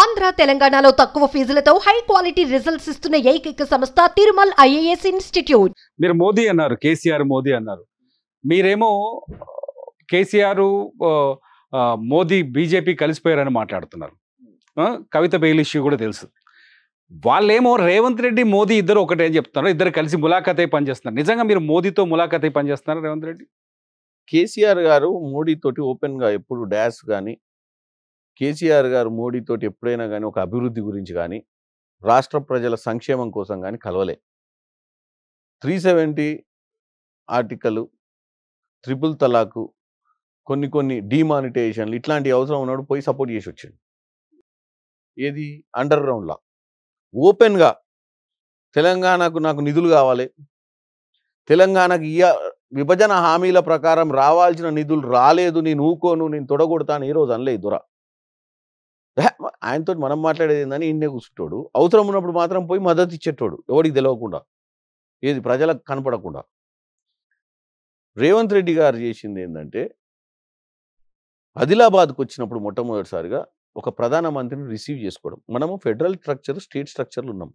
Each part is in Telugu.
ఆంధ్ర తెలంగాణలో తక్కువ ఫీజులతో హై క్వాలిటీ రిజల్ట్స్ ఇస్తున్న ఏకైక సంస్థ తిరుమల్ ఐఏఎస్ ఇన్స్టిట్యూట్ మీరు మోదీ అన్నారు కేసీఆర్ మోదీ అన్నారు మీరేమో కేసీఆర్ మోదీ బీజేపీ కలిసిపోయారని మాట్లాడుతున్నారు కవిత బెయిల్ ఇష్యూ కూడా తెలుసు వాళ్ళేమో రేవంత్ రెడ్డి మోదీ ఇద్దరు ఒకటే చెప్తున్నారు ఇద్దరు కలిసి ములాఖాత్ అయి పనిచేస్తున్నారు నిజంగా మీరు మోదీతో ములాఖాత్ అయి పనిచేస్తున్నారు రేవంత్ రెడ్డి కేసీఆర్ గారు మోడీతోటి ఓపెన్గా ఎప్పుడు డ్యాష్ కానీ కేసీఆర్ గారు మోడీతోటి ఎప్పుడైనా కానీ ఒక అభివృద్ధి గురించి కానీ రాష్ట్ర ప్రజల సంక్షేమం కోసం కానీ కలవలే three seventy article triple talaq కొన్ని కొన్ని డిమానిటైజేషన్లు ఇట్లాంటి అవసరం ఉన్నాడు పోయి సపోర్ట్ చేసి వచ్చాడు ఏది అండర్ లా ఓపెన్గా తెలంగాణకు నాకు నిధులు కావాలి తెలంగాణకు ఇయ విభజన హామీల ప్రకారం రావాల్సిన నిధులు రాలేదు నేను ఊకోను నేను తొడగొడతాను ఈరోజు అనలే దొరా ఆయనతో మనం మాట్లాడేది ఏందని ఈయనే కూర్చుంటాడు అవసరం ఉన్నప్పుడు మాత్రం పోయి మద్దతు ఇచ్చేటోడు ఎవరికి తెలియకుండా ఏది ప్రజలకు కనపడకుండా రేవంత్ రెడ్డి గారు చేసింది ఏంటంటే ఆదిలాబాద్కు వచ్చినప్పుడు మొట్టమొదటిసారిగా ఒక ప్రధానమంత్రిని రిసీవ్ చేసుకోవడం మనము ఫెడరల్ స్ట్రక్చర్ స్టేట్ స్ట్రక్చర్లు ఉన్నాం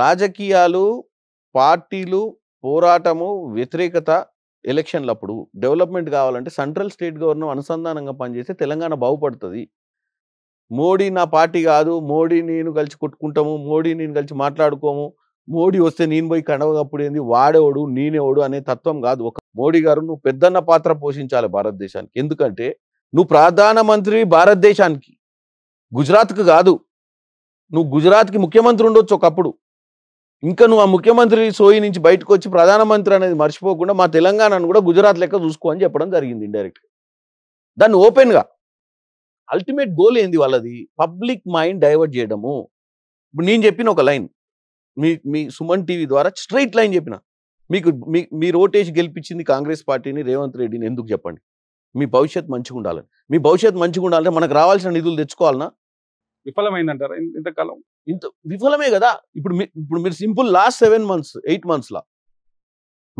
రాజకీయాలు పార్టీలు పోరాటము వ్యతిరేకత ఎలక్షన్లప్పుడు డెవలప్మెంట్ కావాలంటే సెంట్రల్ స్టేట్ గవర్నమెంట్ అనుసంధానంగా పనిచేస్తే తెలంగాణ బాగుపడుతుంది మోడీ నా పార్టీ కాదు మోడీ నేను కలిసి కొట్టుకుంటాము మోడీ నేను కలిసి మాట్లాడుకోము మోడీ వస్తే నేను పోయి కనవప్పుడు ఏంది వాడేవాడు నేనేవాడు అనే తత్వం కాదు ఒక మోడీ గారు నువ్వు పెద్దన్న పాత్ర పోషించాలి భారతదేశానికి ఎందుకంటే నువ్వు ప్రధానమంత్రి భారతదేశానికి గుజరాత్కి కాదు నువ్వు గుజరాత్కి ముఖ్యమంత్రి ఉండొచ్చు ఒకప్పుడు ఇంకా నువ్వు ఆ ముఖ్యమంత్రి సోయి నుంచి బయటకు వచ్చి ప్రధానమంత్రి అనేది మర్చిపోకుండా మా తెలంగాణను కూడా గుజరాత్ లెక్క చూసుకో అని చెప్పడం జరిగింది ఇండైరెక్ట్గా దాన్ని ఓపెన్గా అల్టిమేట్ గోల్ ఏంది వాళ్ళది పబ్లిక్ మైండ్ డైవర్ట్ చేయడము ఇప్పుడు నేను చెప్పిన ఒక లైన్ మీ మీ సుమన్ టీవీ ద్వారా స్ట్రైట్ లైన్ చెప్పిన మీకు మీ మీరు ఓటేజ్ గెలిపించింది కాంగ్రెస్ పార్టీని రేవంత్ రెడ్డిని ఎందుకు చెప్పండి మీ భవిష్యత్ మంచిగా ఉండాలని మీ భవిష్యత్ మంచిగా ఉండాలంటే మనకు రావాల్సిన నిధులు తెచ్చుకోవాలన్నా విఫలమైందంటారా ఇంతకాలం ఇంత విఫలమే కదా ఇప్పుడు ఇప్పుడు మీరు simple last seven months eight మంత్స్లా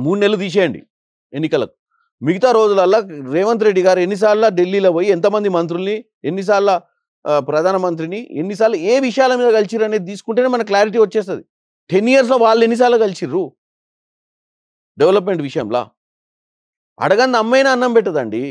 మూడు నెలలు తీసేయండి ఎన్నికలకు మిగతా రోజులల్లో రేవంత్ రెడ్డి గారు ఎన్నిసార్లు ఢిల్లీలో పోయి ఎంతమంది మంత్రుల్ని ఎన్నిసార్లు ప్రధానమంత్రిని ఎన్నిసార్లు ఏ విషయాల మీద కలిసిరు అనేది తీసుకుంటేనే మన క్లారిటీ వచ్చేస్తుంది టెన్ ఇయర్స్లో వాళ్ళు ఎన్నిసార్లు కలిసిర్రు డెవలప్మెంట్ విషయంలో అడగంది అమ్మైనా అన్నం పెట్టదండి